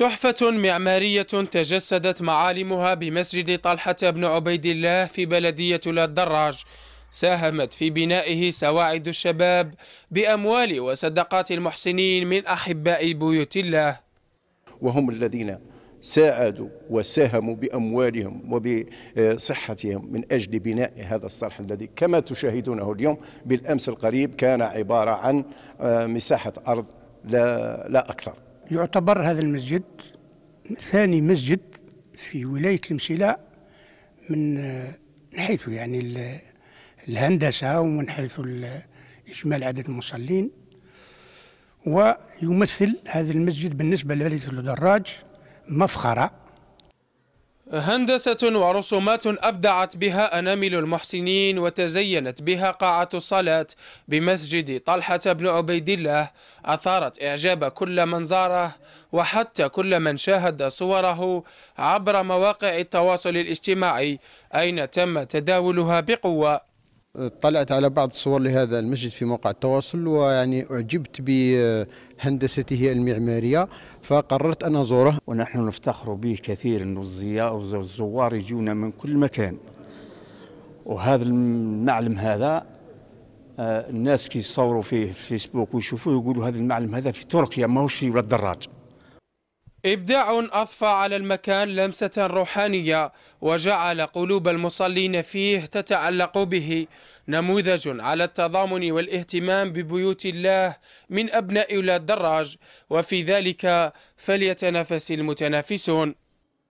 تحفة معمارية تجسدت معالمها بمسجد طلحة بن عبيد الله في بلدية الدراج ساهمت في بنائه سواعد الشباب بأموال وصدقات المحسنين من أحباء بيوت الله وهم الذين ساعدوا وساهموا بأموالهم وبصحتهم من أجل بناء هذا الصرح الذي كما تشاهدونه اليوم بالأمس القريب كان عبارة عن آه، مساحة أرض لا, لا أكثر يعتبر هذا المسجد ثاني مسجد في ولاية المسيلة من آه، حيث يعني الهندسة ومن حيث إجمال عدد المصلين ويمثل هذا المسجد بالنسبة لولاية الدراج مفخرة هندسة ورسومات أبدعت بها أنامل المحسنين وتزينت بها قاعة الصلاة بمسجد طلحة بن عبيد الله أثارت إعجاب كل من زاره وحتى كل من شاهد صوره عبر مواقع التواصل الاجتماعي أين تم تداولها بقوة طلعت على بعض الصور لهذا المسجد في موقع التواصل ويعني أعجبت بهندسته المعمارية فقررت أن أزوره ونحن نفتخر به كثيرا والزوار يجونا من كل مكان وهذا المعلم هذا آه، الناس كيصوروا فيه في فيسبوك ويشوفوه يقولوا هذا المعلم هذا في تركيا ماهوش في ولا الدراج إبداع أضفى على المكان لمسة روحانية وجعل قلوب المصلين فيه تتعلق به نموذج على التضامن والاهتمام ببيوت الله من أبناء ولاد دراج وفي ذلك فليتنافس المتنافسون